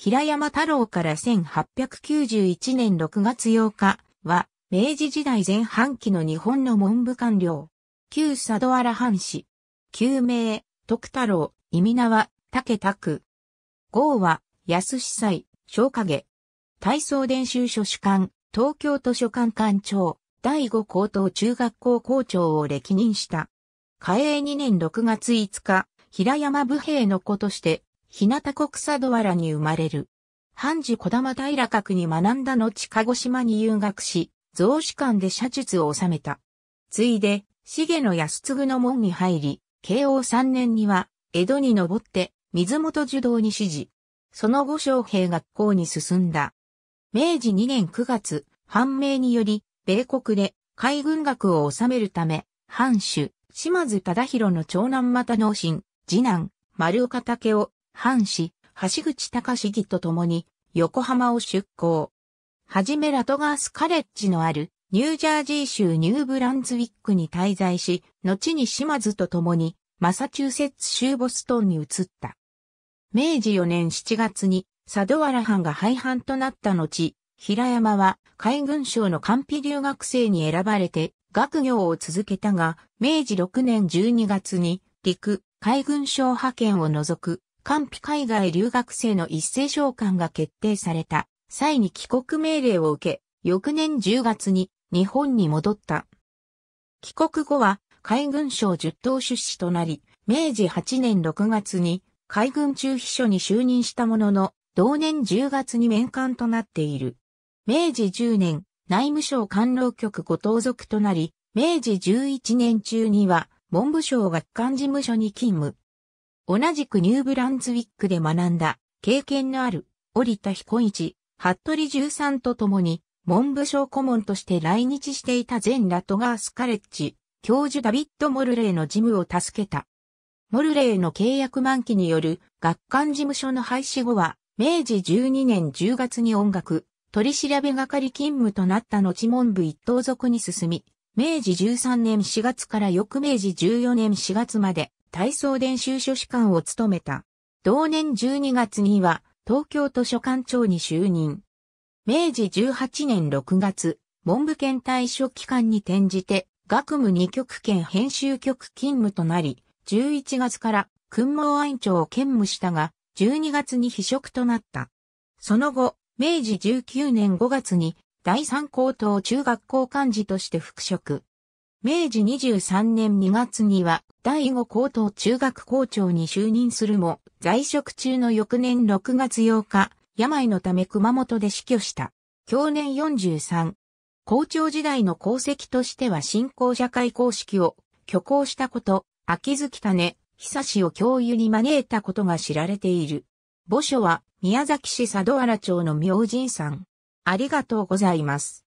平山太郎から1891年6月8日は、明治時代前半期の日本の文部官僚。旧佐渡原藩士。旧名、徳太郎、意味名は、竹拓。号は、安司祭、小影。体操伝習書主管、東京図書館館長、第五高等中学校校長を歴任した。嘉永2年6月5日、平山武兵の子として、日向国佐土原に生まれる。半次小玉平閣に学んだ後鹿児島に留学し、造士館で写術を収めた。ついで、重野安次の門に入り、慶応三年には、江戸に登って、水元受道に指示。その後将兵学校に進んだ。明治2年9月、判明により、米国で海軍学を収めるため、藩主、島津忠宏の長男又農臣、次男、丸岡武を藩士、橋口隆義と共に横浜を出港。はじめラトガースカレッジのあるニュージャージー州ニューブランズウィックに滞在し、後に島津と共にマサチューセッツ州ボストンに移った。明治4年7月に佐土原藩が廃藩となった後、平山は海軍省の官費留学生に選ばれて学業を続けたが、明治6年12月に陸海軍省派遣を除く官非海外留学生の一斉召喚が決定された際に帰国命令を受け、翌年10月に日本に戻った。帰国後は海軍省10等出資となり、明治8年6月に海軍中秘書に就任したものの、同年10月に面官となっている。明治10年、内務省官僚局ご盗賊となり、明治11年中には文部省学官事務所に勤務。同じくニューブランズウィックで学んだ経験のある織田彦一、服部十三と共に文部省顧問として来日していた前ラトガースカレッジ、教授ダビッド・モルレーの事務を助けた。モルレーの契約満期による学館事務所の廃止後は、明治12年10月に音楽、取調べ係勤務となった後文部一等族に進み、明治13年4月から翌明治14年4月まで、体操練習書士官を務めた。同年12月には東京図書館長に就任。明治18年6月、文部県対書機関に転じて、学務二局兼編集局勤務となり、11月から訓務案長を兼務したが、12月に非職となった。その後、明治19年5月に第三高等中学校幹事として復職。明治23年2月には第5高等中学校長に就任するも、在職中の翌年6月8日、病のため熊本で死去した。去年43。校長時代の功績としては新興社会公式を挙行したこと、秋月種、久志を教諭に招いたことが知られている。墓所は宮崎市佐渡原町の明神山。ありがとうございます。